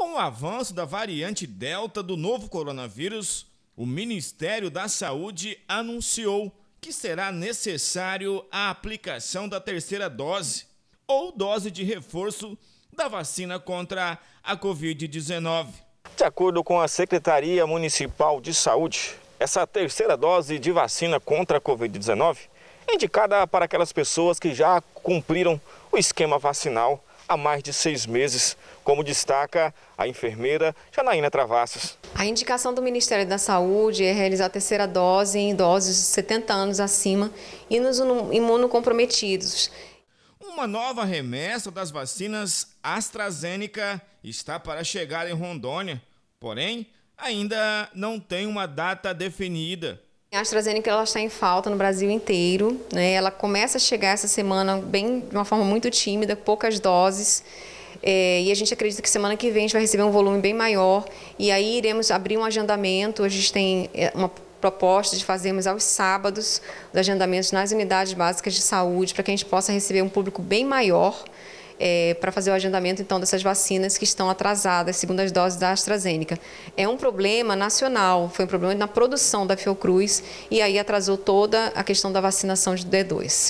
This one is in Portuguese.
Com o avanço da variante Delta do novo coronavírus, o Ministério da Saúde anunciou que será necessário a aplicação da terceira dose ou dose de reforço da vacina contra a Covid-19. De acordo com a Secretaria Municipal de Saúde, essa terceira dose de vacina contra a Covid-19 é indicada para aquelas pessoas que já cumpriram o esquema vacinal há mais de seis meses, como destaca a enfermeira Janaína Travassos. A indicação do Ministério da Saúde é realizar a terceira dose em idosos de 70 anos acima e nos imunocomprometidos. Uma nova remessa das vacinas AstraZeneca está para chegar em Rondônia, porém ainda não tem uma data definida. A AstraZeneca ela está em falta no Brasil inteiro, né? Ela começa a chegar essa semana bem de uma forma muito tímida, poucas doses. É, e a gente acredita que semana que vem a gente vai receber um volume bem maior e aí iremos abrir um agendamento. A gente tem eh, uma proposta de fazermos aos sábados os agendamentos nas unidades básicas de saúde para que a gente possa receber um público bem maior é, para fazer o agendamento então dessas vacinas que estão atrasadas, segundo as doses da AstraZeneca. É um problema nacional, foi um problema na produção da Fiocruz e aí atrasou toda a questão da vacinação de D2.